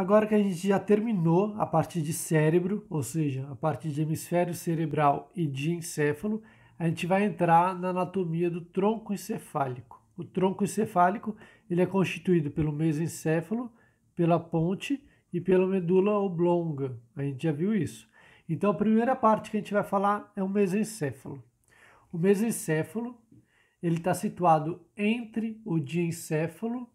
Agora que a gente já terminou a parte de cérebro, ou seja, a parte de hemisfério cerebral e de encéfalo, a gente vai entrar na anatomia do tronco encefálico. O tronco encefálico ele é constituído pelo mesencéfalo, pela ponte e pela medula oblonga. A gente já viu isso. Então a primeira parte que a gente vai falar é o mesencéfalo. O mesencéfalo ele está situado entre o diencéfalo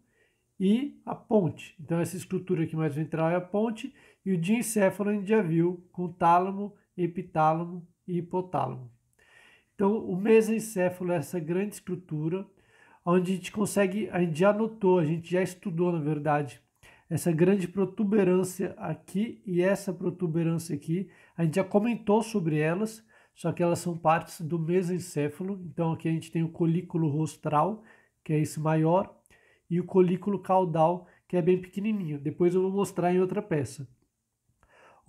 e a ponte. Então, essa estrutura aqui mais ventral é a ponte e o diencéfalo a gente já viu com tálamo, epitálamo e hipotálamo. Então, o mesencéfalo é essa grande estrutura onde a gente consegue, a gente já notou, a gente já estudou, na verdade, essa grande protuberância aqui e essa protuberância aqui. A gente já comentou sobre elas, só que elas são partes do mesencéfalo. Então, aqui a gente tem o colículo rostral, que é esse maior, e o colículo caudal, que é bem pequenininho. Depois eu vou mostrar em outra peça.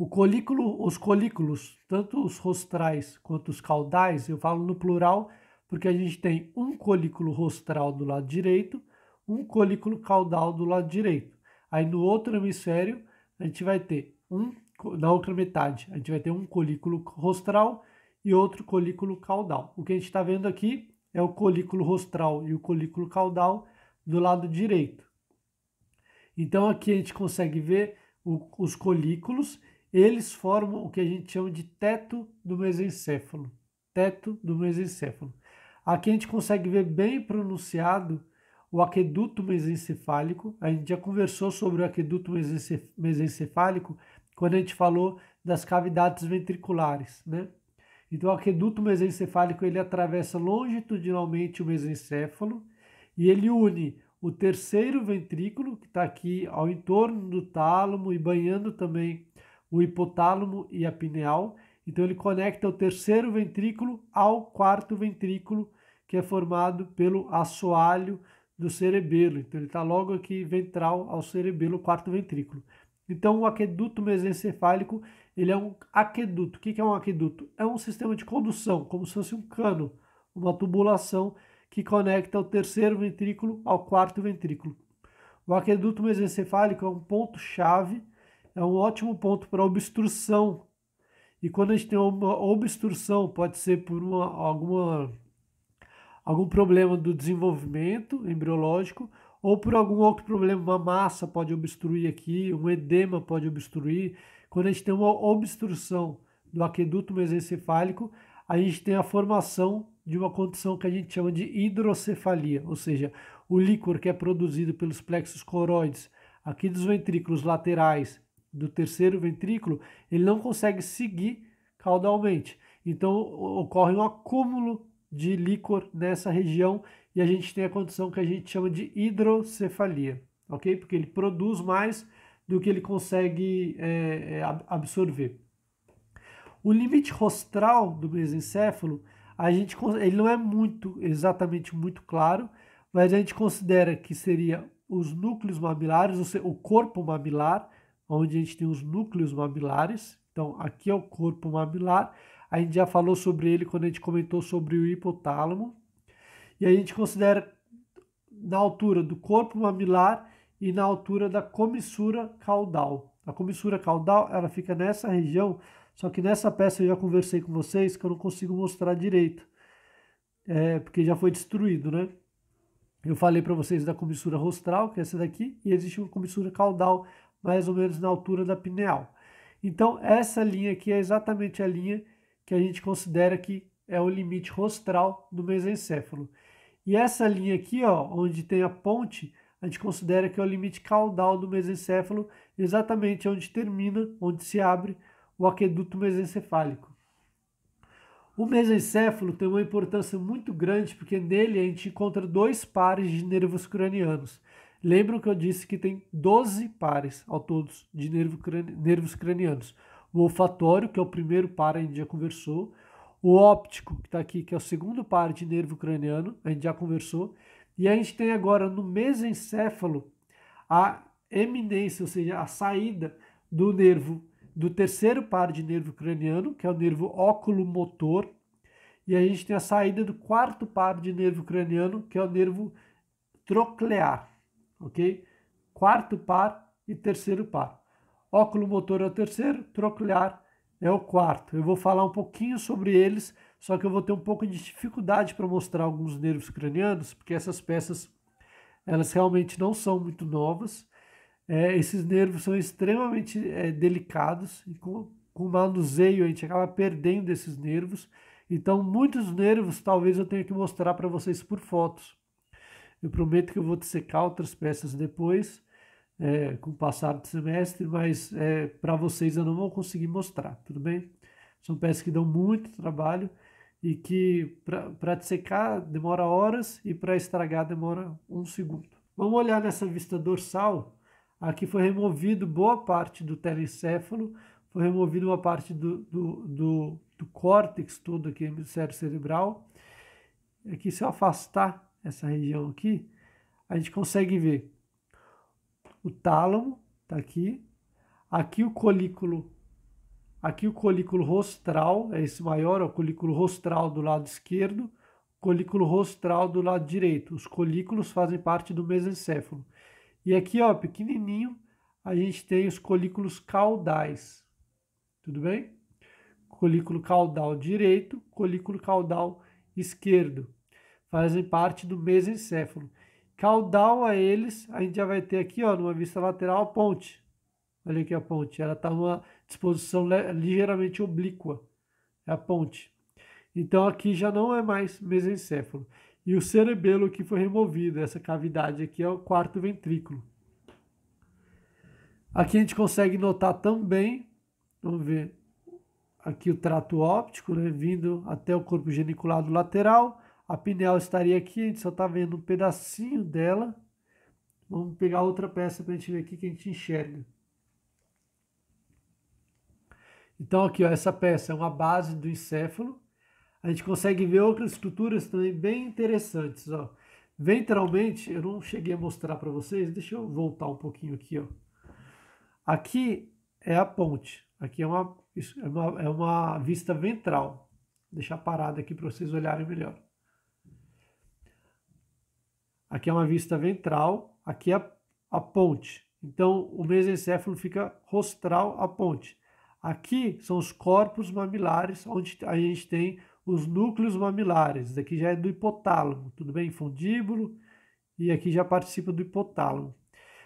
Colículo, os colículos, tanto os rostrais quanto os caudais, eu falo no plural porque a gente tem um colículo rostral do lado direito, um colículo caudal do lado direito. Aí no outro hemisfério, a gente vai ter um, na outra metade, a gente vai ter um colículo rostral e outro colículo caudal. O que a gente está vendo aqui é o colículo rostral e o colículo caudal do lado direito. Então aqui a gente consegue ver o, os colículos, eles formam o que a gente chama de teto do mesencéfalo. Teto do mesencéfalo. Aqui a gente consegue ver bem pronunciado o aqueduto mesencefálico. A gente já conversou sobre o aqueduto mesencefálico quando a gente falou das cavidades ventriculares, né? Então, o aqueduto mesencefálico ele atravessa longitudinalmente o mesencéfalo e ele une o terceiro ventrículo, que está aqui ao entorno do tálamo e banhando também o hipotálamo e a pineal. Então ele conecta o terceiro ventrículo ao quarto ventrículo, que é formado pelo assoalho do cerebelo. Então ele está logo aqui ventral ao cerebelo, quarto ventrículo. Então o aqueduto mesencefálico, ele é um aqueduto. O que é um aqueduto? É um sistema de condução, como se fosse um cano, uma tubulação que conecta o terceiro ventrículo ao quarto ventrículo. O aqueduto mesencefálico é um ponto-chave, é um ótimo ponto para obstrução. E quando a gente tem uma obstrução, pode ser por uma, alguma, algum problema do desenvolvimento embriológico ou por algum outro problema, uma massa pode obstruir aqui, um edema pode obstruir. Quando a gente tem uma obstrução do aqueduto mesencefálico, a gente tem a formação de uma condição que a gente chama de hidrocefalia, ou seja, o líquor que é produzido pelos plexos coroides aqui dos ventrículos laterais do terceiro ventrículo, ele não consegue seguir caudalmente. Então ocorre um acúmulo de líquor nessa região e a gente tem a condição que a gente chama de hidrocefalia, ok? Porque ele produz mais do que ele consegue é, é absorver. O limite rostral do mesencéfalo a gente ele não é muito exatamente muito claro, mas a gente considera que seria os núcleos mamilares, ou seja, o corpo mamilar, onde a gente tem os núcleos mamilares. Então, aqui é o corpo mamilar. A gente já falou sobre ele quando a gente comentou sobre o hipotálamo. E a gente considera na altura do corpo mamilar e na altura da comissura caudal. A comissura caudal, ela fica nessa região só que nessa peça eu já conversei com vocês que eu não consigo mostrar direito, é, porque já foi destruído, né? Eu falei para vocês da comissura rostral, que é essa daqui, e existe uma comissura caudal mais ou menos na altura da pineal. Então, essa linha aqui é exatamente a linha que a gente considera que é o limite rostral do mesencéfalo. E essa linha aqui, ó, onde tem a ponte, a gente considera que é o limite caudal do mesencéfalo, exatamente onde termina, onde se abre o aqueduto mesencefálico. O mesencéfalo tem uma importância muito grande porque nele a gente encontra dois pares de nervos cranianos. Lembram que eu disse que tem 12 pares ao todo de nervos cranianos. O olfatório, que é o primeiro par, a gente já conversou. O óptico, que está aqui, que é o segundo par de nervo craniano, a gente já conversou. E a gente tem agora no mesencéfalo a eminência, ou seja, a saída do nervo do terceiro par de nervo craniano, que é o nervo óculomotor, e a gente tem a saída do quarto par de nervo craniano, que é o nervo troclear, ok? Quarto par e terceiro par. Óculomotor é o terceiro, troclear é o quarto. Eu vou falar um pouquinho sobre eles, só que eu vou ter um pouco de dificuldade para mostrar alguns nervos cranianos, porque essas peças elas realmente não são muito novas. É, esses nervos são extremamente é, delicados e com, com manuseio a gente acaba perdendo esses nervos. Então, muitos nervos talvez eu tenha que mostrar para vocês por fotos. Eu prometo que eu vou dissecar outras peças depois, é, com o passar do semestre, mas é, para vocês eu não vou conseguir mostrar, tudo bem? São peças que dão muito trabalho e que para dissecar demora horas e para estragar demora um segundo. Vamos olhar nessa vista dorsal Aqui foi removido boa parte do telencéfalo, foi removido uma parte do, do, do, do córtex todo aqui, hemisfério cerebral. Aqui se eu afastar essa região aqui, a gente consegue ver o tálamo, tá aqui. Aqui o colículo, aqui o colículo rostral, é esse maior, é o colículo rostral do lado esquerdo colículo rostral do lado direito. Os colículos fazem parte do mesencéfalo. E aqui, ó, pequenininho, a gente tem os colículos caudais. Tudo bem? Colículo caudal direito, colículo caudal esquerdo. Fazem parte do mesencéfalo. Caudal a eles, a gente já vai ter aqui, ó, numa vista lateral, a ponte. Olha aqui a ponte, ela está numa disposição ligeiramente oblíqua. É a ponte. Então aqui já não é mais mesencéfalo e o cerebelo que foi removido. Essa cavidade aqui é o quarto ventrículo. Aqui a gente consegue notar também, vamos ver, aqui o trato óptico, né, vindo até o corpo geniculado lateral. A pineal estaria aqui, a gente só está vendo um pedacinho dela. Vamos pegar outra peça para a gente ver aqui que a gente enxerga. Então aqui, ó, essa peça é uma base do encéfalo, a gente consegue ver outras estruturas também bem interessantes. Ó. Ventralmente, eu não cheguei a mostrar para vocês, deixa eu voltar um pouquinho aqui. Ó. Aqui é a ponte, aqui é uma, é uma, é uma vista ventral. Vou deixar parada aqui para vocês olharem melhor. Aqui é uma vista ventral, aqui é a, a ponte. Então, o mesencéfalo fica rostral à ponte. Aqui são os corpos mamilares, onde a gente tem os núcleos mamilares. Isso aqui já é do hipotálamo, tudo bem? Fundíbulo e aqui já participa do hipotálamo.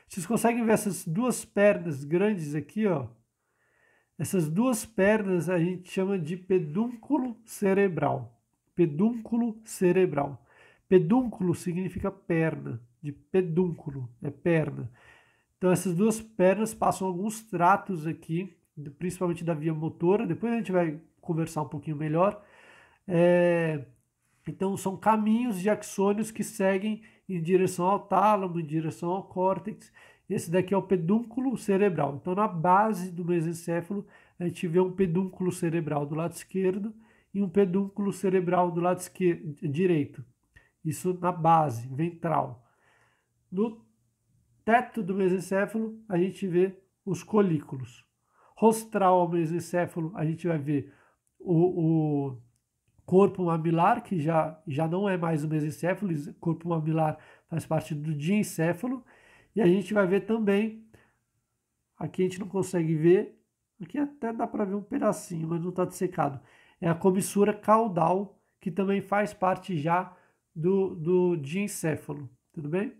Vocês conseguem ver essas duas pernas grandes aqui, ó? Essas duas pernas a gente chama de pedúnculo cerebral. Pedúnculo cerebral. Pedúnculo significa perna, de pedúnculo é perna. Então essas duas pernas passam alguns tratos aqui, principalmente da via motora. Depois a gente vai conversar um pouquinho melhor é, então, são caminhos axônios que seguem em direção ao tálamo, em direção ao córtex. Esse daqui é o pedúnculo cerebral. Então, na base do mesencéfalo, a gente vê um pedúnculo cerebral do lado esquerdo e um pedúnculo cerebral do lado esquerdo, direito. Isso na base, ventral. No teto do mesencéfalo, a gente vê os colículos. Rostral ao mesencéfalo, a gente vai ver o, o corpo mamilar, que já, já não é mais o mesencéfalo, o corpo mamilar faz parte do diencéfalo. E a gente vai ver também, aqui a gente não consegue ver, aqui até dá para ver um pedacinho, mas não está dissecado. É a comissura caudal, que também faz parte já do, do diencéfalo, tudo bem?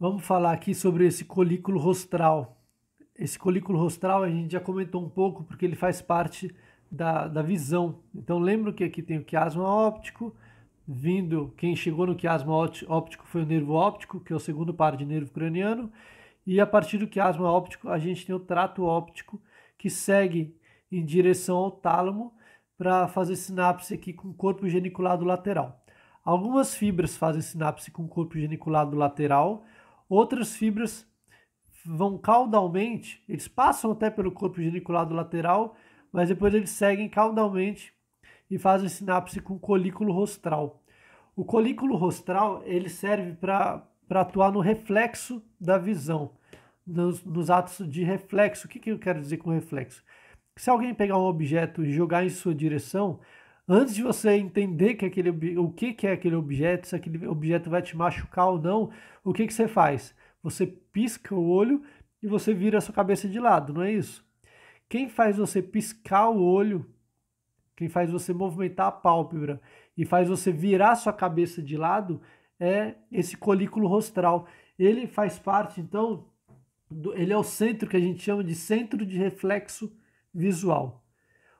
Vamos falar aqui sobre esse colículo rostral. Esse colículo rostral a gente já comentou um pouco, porque ele faz parte da, da visão. Então lembro que aqui tem o quiasma óptico, vindo, quem chegou no quiasma óptico foi o nervo óptico, que é o segundo par de nervo craniano, e a partir do quiasma óptico a gente tem o trato óptico, que segue em direção ao tálamo para fazer sinapse aqui com o corpo geniculado lateral. Algumas fibras fazem sinapse com o corpo geniculado lateral, outras fibras vão caudalmente, eles passam até pelo corpo geniculado lateral mas depois eles seguem caudalmente e fazem sinapse com o colículo rostral. O colículo rostral ele serve para atuar no reflexo da visão, nos, nos atos de reflexo. O que, que eu quero dizer com reflexo? Se alguém pegar um objeto e jogar em sua direção, antes de você entender que aquele, o que, que é aquele objeto, se aquele objeto vai te machucar ou não, o que, que você faz? Você pisca o olho e você vira a sua cabeça de lado, não é isso? Quem faz você piscar o olho, quem faz você movimentar a pálpebra e faz você virar sua cabeça de lado é esse colículo rostral. Ele faz parte, então, do, ele é o centro que a gente chama de centro de reflexo visual.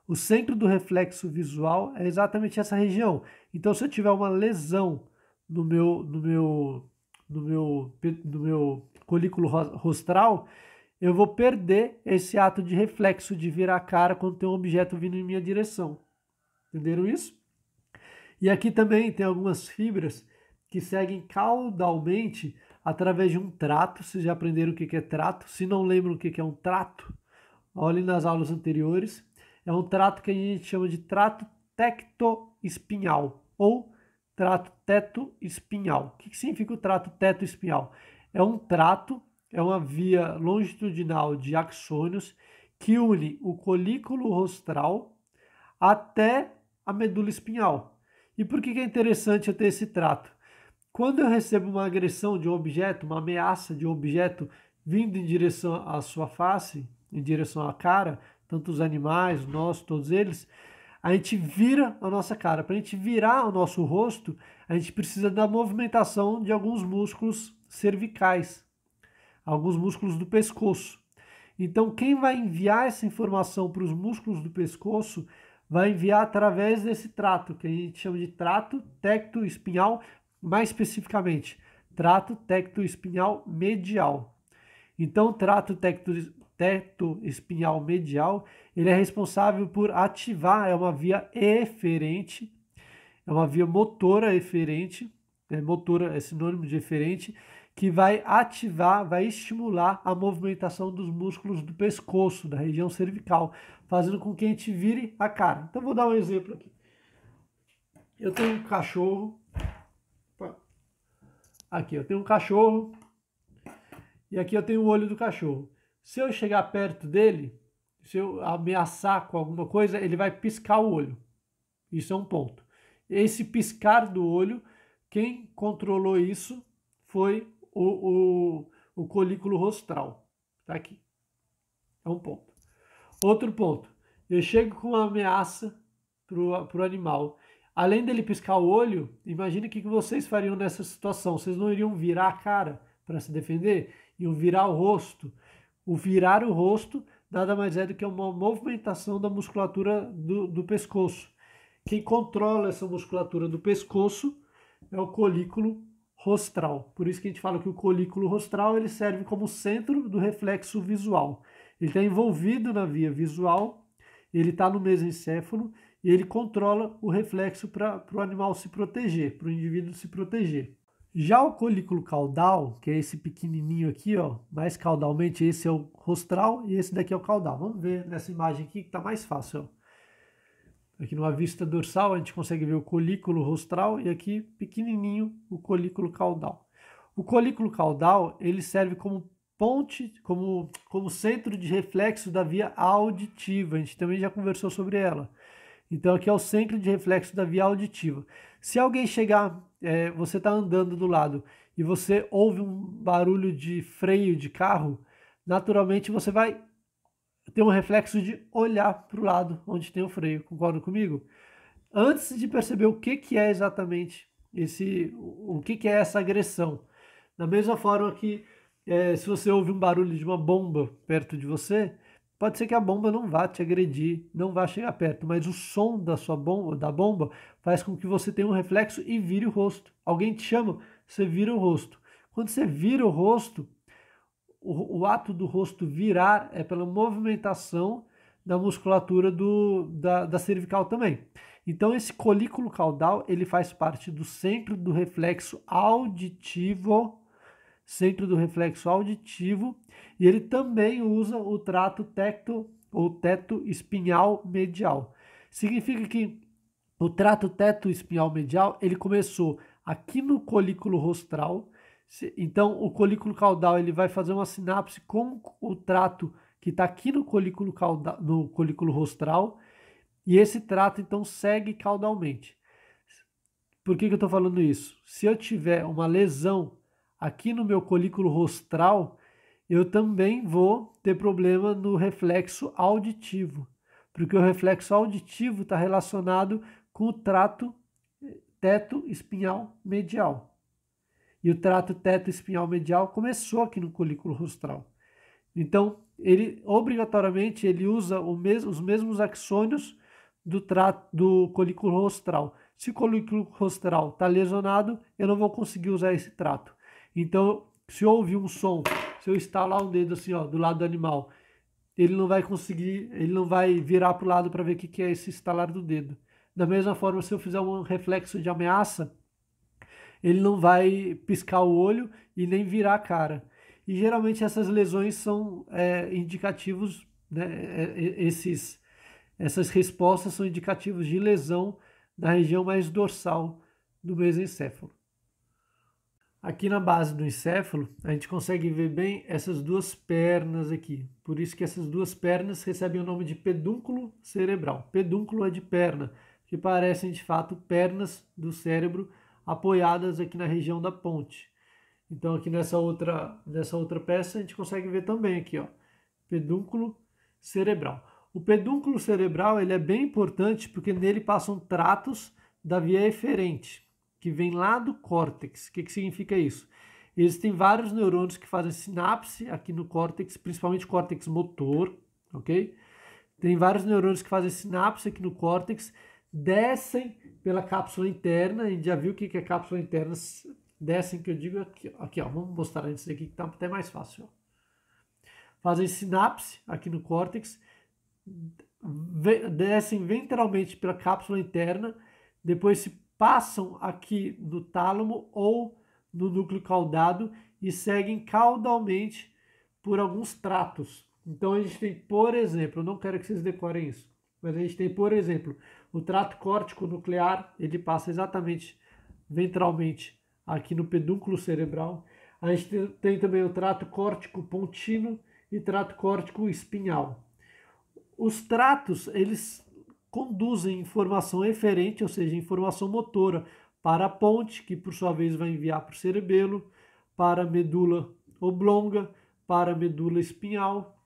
O centro do reflexo visual é exatamente essa região. Então, se eu tiver uma lesão no meu, no meu, no meu, no meu colículo rostral, eu vou perder esse ato de reflexo de virar a cara quando tem um objeto vindo em minha direção. Entenderam isso? E aqui também tem algumas fibras que seguem caudalmente através de um trato. Vocês já aprenderam o que é trato. Se não lembram o que é um trato, olhem nas aulas anteriores. É um trato que a gente chama de trato espinhal ou trato teto-espinhal. O que significa o trato teto-espinhal? É um trato é uma via longitudinal de axônios que une o colículo rostral até a medula espinhal. E por que é interessante eu ter esse trato? Quando eu recebo uma agressão de um objeto, uma ameaça de um objeto vindo em direção à sua face, em direção à cara, tanto os animais, nós, todos eles, a gente vira a nossa cara. Para a gente virar o nosso rosto, a gente precisa da movimentação de alguns músculos cervicais alguns músculos do pescoço. Então, quem vai enviar essa informação para os músculos do pescoço vai enviar através desse trato, que a gente chama de trato tecto-espinhal, mais especificamente, trato tecto-espinhal medial. Então, o trato tecto-espinhal medial, ele é responsável por ativar, é uma via eferente, é uma via motora eferente, é motora é sinônimo de eferente, que vai ativar, vai estimular a movimentação dos músculos do pescoço, da região cervical, fazendo com que a gente vire a cara. Então vou dar um exemplo aqui. Eu tenho um cachorro. Aqui eu tenho um cachorro. E aqui eu tenho o olho do cachorro. Se eu chegar perto dele, se eu ameaçar com alguma coisa, ele vai piscar o olho. Isso é um ponto. Esse piscar do olho, quem controlou isso foi o, o, o colículo rostral. Está aqui. É um ponto. Outro ponto. Eu chego com uma ameaça para o animal. Além dele piscar o olho, imagine o que, que vocês fariam nessa situação. Vocês não iriam virar a cara para se defender? Iam virar o rosto. O virar o rosto nada mais é do que uma movimentação da musculatura do, do pescoço. Quem controla essa musculatura do pescoço é o colículo rostral. Por isso que a gente fala que o colículo rostral ele serve como centro do reflexo visual. Ele está envolvido na via visual, ele está no mesencéfalo e ele controla o reflexo para o animal se proteger, para o indivíduo se proteger. Já o colículo caudal, que é esse pequenininho aqui, ó, mais caudalmente, esse é o rostral e esse daqui é o caudal. Vamos ver nessa imagem aqui que está mais fácil. Ó. Aqui numa vista dorsal a gente consegue ver o colículo rostral e aqui pequenininho o colículo caudal. O colículo caudal ele serve como ponte, como, como centro de reflexo da via auditiva. A gente também já conversou sobre ela. Então aqui é o centro de reflexo da via auditiva. Se alguém chegar, é, você está andando do lado e você ouve um barulho de freio de carro, naturalmente você vai tem um reflexo de olhar para o lado onde tem o freio. Concordam comigo? Antes de perceber o que, que é exatamente esse, o que, que é essa agressão. Da mesma forma que é, se você ouve um barulho de uma bomba perto de você, pode ser que a bomba não vá te agredir, não vá chegar perto, mas o som da sua bomba, da bomba, faz com que você tenha um reflexo e vire o rosto. Alguém te chama, você vira o rosto. Quando você vira o rosto, o, o ato do rosto virar é pela movimentação da musculatura do, da, da cervical também. Então esse colículo caudal ele faz parte do centro do reflexo auditivo, centro do reflexo auditivo, e ele também usa o trato tecto ou teto espinhal medial. Significa que o trato teto espinhal medial ele começou aqui no colículo rostral, então, o colículo caudal ele vai fazer uma sinapse com o trato que está aqui no colículo, caudal, no colículo rostral, e esse trato então segue caudalmente. Por que, que eu estou falando isso? Se eu tiver uma lesão aqui no meu colículo rostral, eu também vou ter problema no reflexo auditivo, porque o reflexo auditivo está relacionado com o trato eh, teto espinhal medial e o trato teto-espinhal medial começou aqui no colículo rostral. Então, ele obrigatoriamente ele usa mes os mesmos axônios do, do colículo rostral. Se o colículo rostral está lesionado, eu não vou conseguir usar esse trato. Então, se eu ouvir um som, se eu estalar um dedo assim, ó, do lado do animal, ele não vai conseguir, ele não vai virar para o lado para ver o que, que é esse estalar do dedo. Da mesma forma, se eu fizer um reflexo de ameaça, ele não vai piscar o olho e nem virar a cara. E geralmente essas lesões são é, indicativos, né, é, é, esses, essas respostas são indicativos de lesão na região mais dorsal do mesencéfalo. Aqui na base do encéfalo, a gente consegue ver bem essas duas pernas aqui. Por isso que essas duas pernas recebem o nome de pedúnculo cerebral. Pedúnculo é de perna, que parecem de fato pernas do cérebro apoiadas aqui na região da ponte. Então aqui nessa outra, nessa outra peça a gente consegue ver também aqui, ó, pedúnculo cerebral. O pedúnculo cerebral ele é bem importante porque nele passam tratos da via eferente, que vem lá do córtex. O que, que significa isso? Existem vários neurônios que fazem sinapse aqui no córtex, principalmente córtex motor, ok? Tem vários neurônios que fazem sinapse aqui no córtex descem pela cápsula interna. A gente já viu o que é cápsula interna. Descem, que eu digo aqui, aqui ó. Vamos mostrar antes aqui que tá até mais fácil. Ó. Fazem sinapse aqui no córtex, descem ventralmente pela cápsula interna, depois se passam aqui no tálamo ou no núcleo caudado e seguem caudalmente por alguns tratos. Então a gente tem, por exemplo, eu não quero que vocês decorem isso, mas a gente tem, por exemplo, o trato córtico nuclear, ele passa exatamente ventralmente aqui no pedúnculo cerebral. A gente tem também o trato córtico pontino e trato córtico espinhal. Os tratos, eles conduzem informação eferente, ou seja, informação motora, para a ponte, que por sua vez vai enviar para o cerebelo, para a medula oblonga, para a medula espinhal.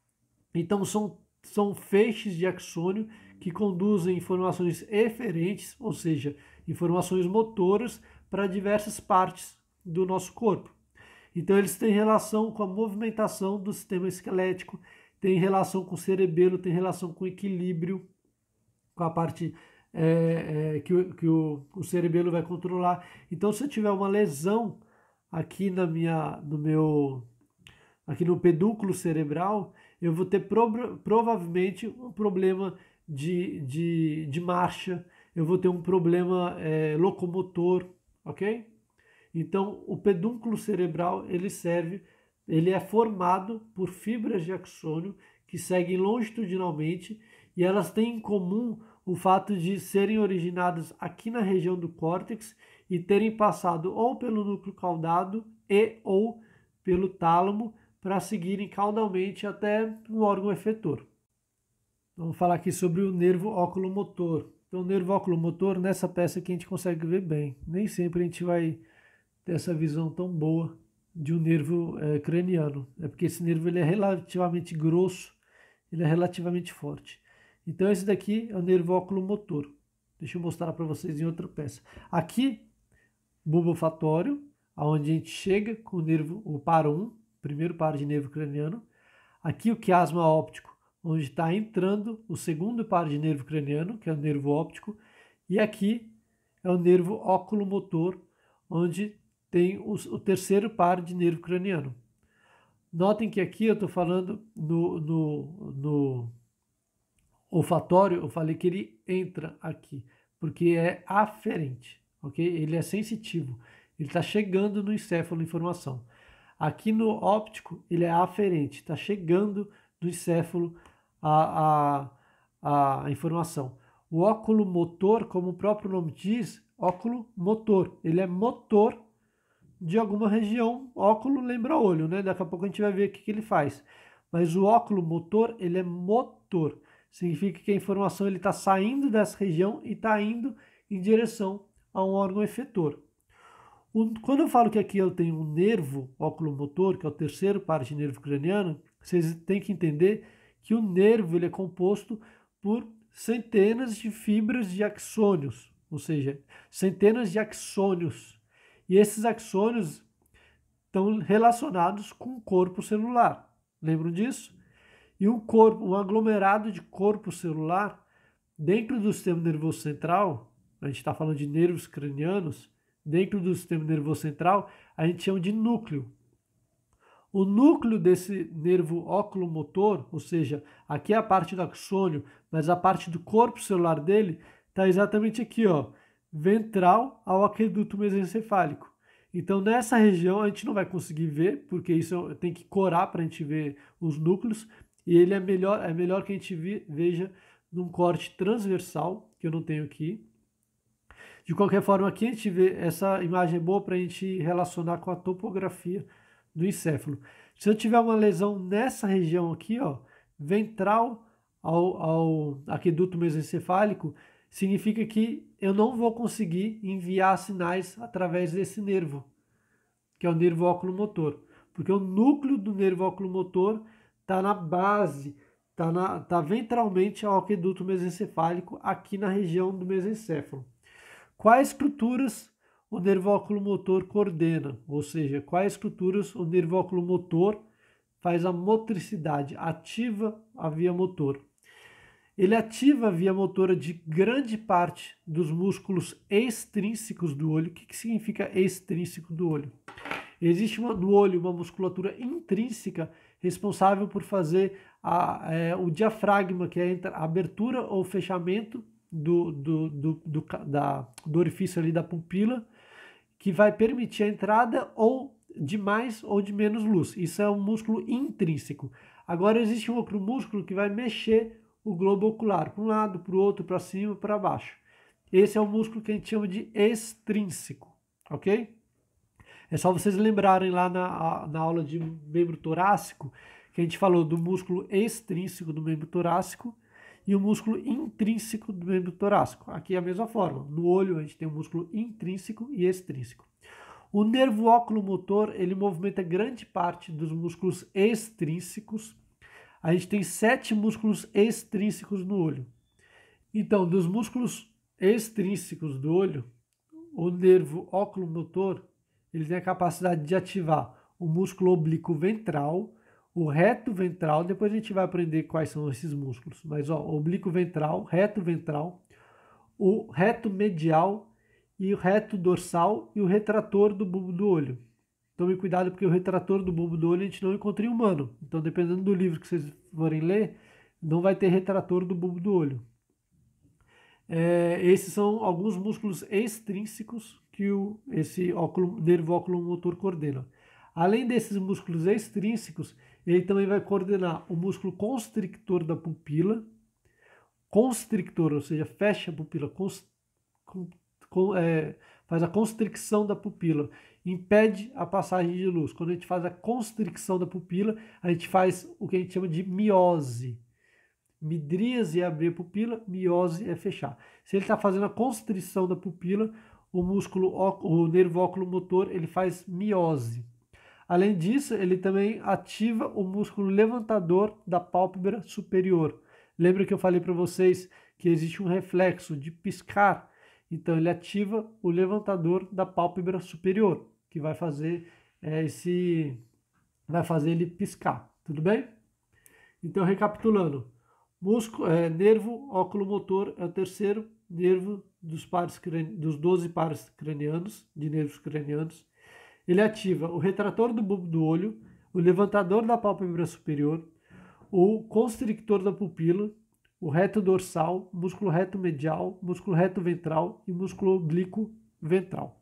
Então são, são feixes de axônio que conduzem informações eferentes, ou seja, informações motoras, para diversas partes do nosso corpo. Então, eles têm relação com a movimentação do sistema esquelético, têm relação com o cerebelo, têm relação com o equilíbrio, com a parte é, é, que, o, que o, o, cerebelo vai controlar. Então, se eu tiver uma lesão aqui na minha, no meu, aqui no pedúnculo cerebral, eu vou ter pro, provavelmente um problema de, de, de marcha, eu vou ter um problema é, locomotor, ok? Então, o pedúnculo cerebral ele serve, ele é formado por fibras de axônio que seguem longitudinalmente e elas têm em comum o fato de serem originadas aqui na região do córtex e terem passado ou pelo núcleo caudado e ou pelo tálamo para seguirem caudalmente até o órgão efetor. Vamos falar aqui sobre o nervo óculomotor. Então, o nervo óculomotor, nessa peça que a gente consegue ver bem. Nem sempre a gente vai ter essa visão tão boa de um nervo é, craniano. É porque esse nervo ele é relativamente grosso, ele é relativamente forte. Então, esse daqui é o nervo óculomotor. Deixa eu mostrar para vocês em outra peça. Aqui, bulbofatório, aonde a gente chega com o nervo, o par 1, primeiro par de nervo craniano. Aqui o quiasma óptico onde está entrando o segundo par de nervo craniano, que é o nervo óptico, e aqui é o nervo oculomotor, onde tem o, o terceiro par de nervo craniano. Notem que aqui eu estou falando no, no, no olfatório, eu falei que ele entra aqui, porque é aferente, ok? Ele é sensitivo, ele está chegando no encéfalo informação. Aqui no óptico, ele é aferente, está chegando no encéfalo a, a, a informação. O óculo motor, como o próprio nome diz, óculo motor. Ele é motor de alguma região. Óculo lembra olho, né? Daqui a pouco a gente vai ver o que, que ele faz. Mas o óculo motor, ele é motor. Significa que a informação ele está saindo dessa região e está indo em direção a um órgão efetor. quando eu falo que aqui eu tenho um nervo óculo motor, que é o terceiro par de nervo craniano, vocês têm que entender que o nervo ele é composto por centenas de fibras de axônios, ou seja, centenas de axônios. E esses axônios estão relacionados com o corpo celular. Lembram disso? E um corpo, um aglomerado de corpo celular dentro do sistema nervoso central, a gente está falando de nervos cranianos, dentro do sistema nervoso central, a gente chama de núcleo. O núcleo desse nervo oculomotor, ou seja, aqui é a parte do axônio, mas a parte do corpo celular dele está exatamente aqui, ó, ventral ao aqueduto mesencefálico. Então, nessa região a gente não vai conseguir ver, porque isso tem que corar para a gente ver os núcleos, e ele é melhor, é melhor que a gente veja num corte transversal, que eu não tenho aqui. De qualquer forma, aqui a gente vê, essa imagem é boa para a gente relacionar com a topografia do encéfalo. Se eu tiver uma lesão nessa região aqui, ó, ventral ao, ao aqueduto mesencefálico, significa que eu não vou conseguir enviar sinais através desse nervo, que é o nervo oculomotor. Porque o núcleo do nervo oculomotor está na base, está tá ventralmente ao aqueduto mesencefálico, aqui na região do mesencéfalo. Quais estruturas o nervóculo motor coordena, ou seja, quais estruturas o nervóculo motor faz a motricidade, ativa a via motor. Ele ativa a via motora de grande parte dos músculos extrínsecos do olho. O que, que significa extrínseco do olho? Existe uma, no olho uma musculatura intrínseca responsável por fazer a, é, o diafragma, que é a abertura ou fechamento do, do, do, do, da, do orifício ali da pupila, que vai permitir a entrada ou de mais ou de menos luz. Isso é um músculo intrínseco. Agora existe um outro músculo que vai mexer o globo ocular para um lado, para o outro, para cima, para baixo. Esse é o músculo que a gente chama de extrínseco, ok? É só vocês lembrarem lá na, na aula de membro torácico que a gente falou do músculo extrínseco do membro torácico e o músculo intrínseco do membro torácico. Aqui é a mesma forma. No olho a gente tem o músculo intrínseco e extrínseco. O nervo oculomotor, ele movimenta grande parte dos músculos extrínsecos. A gente tem sete músculos extrínsecos no olho. Então, dos músculos extrínsecos do olho, o nervo oculomotor, ele tem a capacidade de ativar o músculo oblíquo ventral, o reto ventral, depois a gente vai aprender quais são esses músculos, mas ó, oblíquo ventral, reto ventral, o reto medial e o reto dorsal e o retrator do bulbo do olho. Tome cuidado porque o retrator do bulbo do olho a gente não encontra em humano. Então, dependendo do livro que vocês forem ler, não vai ter retrator do bulbo do olho. É, esses são alguns músculos extrínsecos que o, esse óculo, nervo óculo motor coordena. Além desses músculos extrínsecos, ele também vai coordenar o músculo constrictor da pupila, constrictor, ou seja, fecha a pupila, com, é, faz a constricção da pupila, impede a passagem de luz. Quando a gente faz a constricção da pupila, a gente faz o que a gente chama de miose. Midríase é abrir a pupila, miose é fechar. Se ele está fazendo a constrição da pupila, o músculo, o nervo óculo motor, ele faz miose. Além disso, ele também ativa o músculo levantador da pálpebra superior. Lembra que eu falei para vocês que existe um reflexo de piscar? Então, ele ativa o levantador da pálpebra superior, que vai fazer é, esse. vai fazer ele piscar, tudo bem? Então, recapitulando: músculo, é, nervo motor é o terceiro nervo dos, pares, dos 12 pares cranianos, de nervos cranianos ele ativa o retrator do bulbo do olho, o levantador da pálpebra superior, o constrictor da pupila, o reto dorsal, músculo reto medial, músculo reto ventral e músculo oblíquo ventral.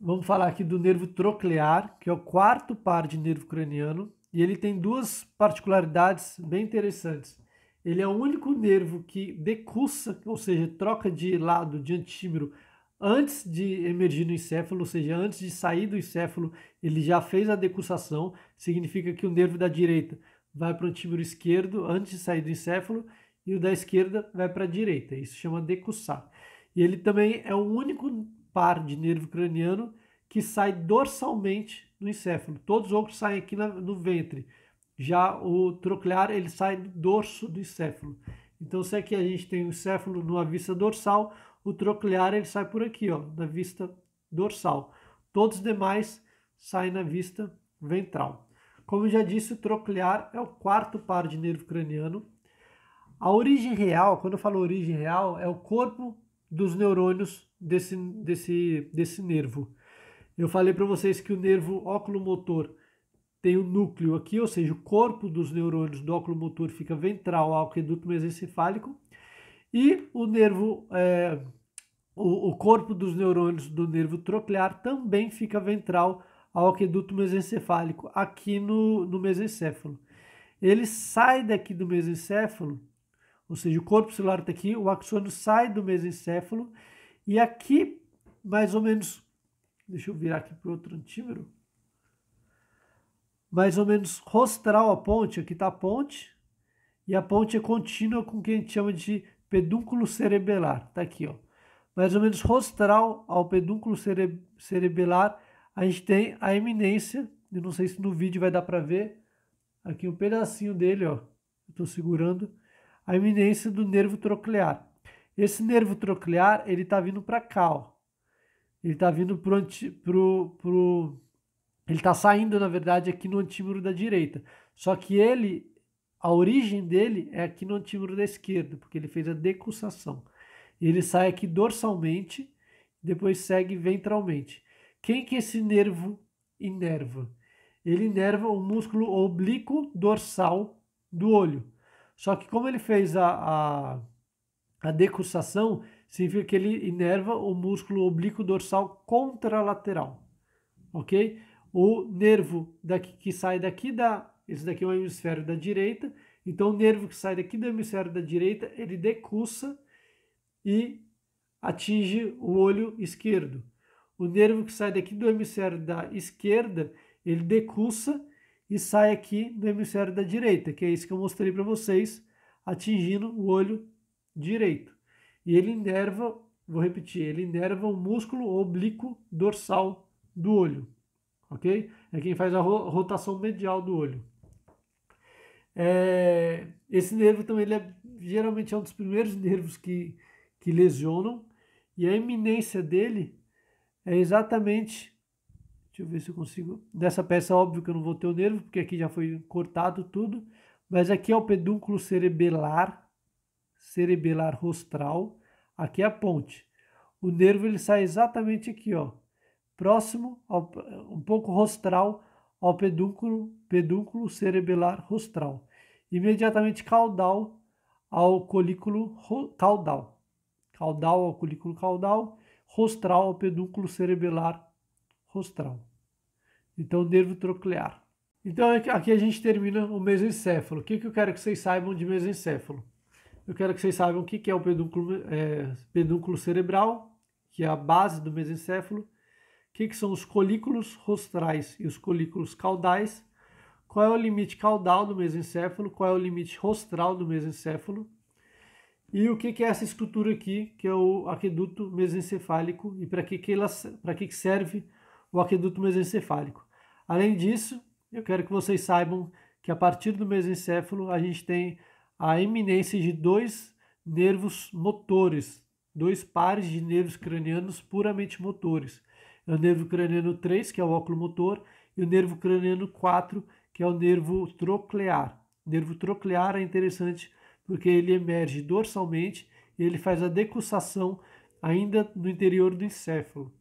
Vamos falar aqui do nervo troclear, que é o quarto par de nervo craniano, e ele tem duas particularidades bem interessantes. Ele é o único nervo que decussa, ou seja, troca de lado de antímero antes de emergir no encéfalo, ou seja, antes de sair do encéfalo, ele já fez a decussação, significa que o nervo da direita vai para o antímero esquerdo antes de sair do encéfalo e o da esquerda vai para a direita. Isso chama decussar. E ele também é o único par de nervo craniano que sai dorsalmente no encéfalo. Todos os outros saem aqui na, no ventre. Já o troclear, ele sai do dorso do encéfalo. Então, se aqui a gente tem o encéfalo no vista dorsal, o troclear ele sai por aqui, ó, na vista dorsal. Todos os demais saem na vista ventral. Como já disse, o troclear é o quarto par de nervo craniano. A origem real, quando eu falo origem real, é o corpo dos neurônios desse, desse, desse nervo. Eu falei para vocês que o nervo oculomotor tem o um núcleo aqui, ou seja, o corpo dos neurônios do motor fica ventral ao aqueduto mesencefálico e o nervo, é, o, o, corpo dos neurônios do nervo troclear também fica ventral ao aqueduto mesencefálico, aqui no, no mesencéfalo. Ele sai daqui do mesencéfalo, ou seja, o corpo celular está aqui, o axônio sai do mesencéfalo, e aqui, mais ou menos, deixa eu virar aqui para outro antímero, mais ou menos rostral a ponte, aqui está a ponte, e a ponte é contínua com o que a gente chama de pedúnculo cerebelar. Está aqui, ó. Mais ou menos rostral ao pedúnculo cere cerebelar, a gente tem a eminência. Eu não sei se no vídeo vai dar para ver. Aqui um pedacinho dele, ó. Estou segurando. A eminência do nervo troclear. Esse nervo troclear, ele está vindo para cá, ó. Ele está vindo pro, pro, pro... Ele está saindo, na verdade, aqui no antímero da direita. Só que ele a origem dele é aqui no antímoro da esquerda, porque ele fez a decussação. Ele sai aqui dorsalmente, depois segue ventralmente. Quem que esse nervo inerva? Ele inerva o músculo oblíquo dorsal do olho. Só que como ele fez a, a, a decussação, significa que ele inerva o músculo oblíquo dorsal contralateral, ok? O nervo daqui, que sai daqui da esse daqui é o hemisfério da direita. Então, o nervo que sai daqui do hemisfério da direita, ele decussa e atinge o olho esquerdo. O nervo que sai daqui do hemisfério da esquerda, ele decussa e sai aqui do hemisfério da direita, que é isso que eu mostrei para vocês, atingindo o olho direito. E ele inerva, vou repetir, ele inerva o músculo oblíquo dorsal do olho, ok? É quem faz a rotação medial do olho. É, esse nervo, também então, ele é, geralmente é um dos primeiros nervos que, que lesionam, e a iminência dele é exatamente. Deixa eu ver se eu consigo. Nessa peça, óbvio que eu não vou ter o nervo, porque aqui já foi cortado tudo, mas aqui é o pedúnculo cerebelar, cerebelar rostral, aqui é a ponte. O nervo ele sai exatamente aqui, ó, próximo, ao, um pouco rostral ao pedúnculo, pedúnculo cerebelar rostral, imediatamente caudal ao colículo caudal, caudal ao colículo caudal, rostral ao pedúnculo cerebelar rostral. Então, nervo troclear. Então, aqui a gente termina o mesencéfalo. O que, que eu quero que vocês saibam de mesencéfalo? Eu quero que vocês saibam o que, que é o pedúnculo, é, pedúnculo cerebral, que é a base do mesencéfalo, que, que são os colículos rostrais e os colículos caudais, qual é o limite caudal do mesencéfalo, qual é o limite rostral do mesencéfalo, e o que, que é essa estrutura aqui, que é o aqueduto mesencefálico, e para que, que, que, que serve o aqueduto mesencefálico. Além disso, eu quero que vocês saibam que a partir do mesencéfalo a gente tem a iminência de dois nervos motores, dois pares de nervos cranianos puramente motores, é o nervo craniano 3, que é o óculo motor, e o nervo craniano 4, que é o nervo troclear. O nervo troclear é interessante porque ele emerge dorsalmente e ele faz a decussação ainda no interior do encéfalo.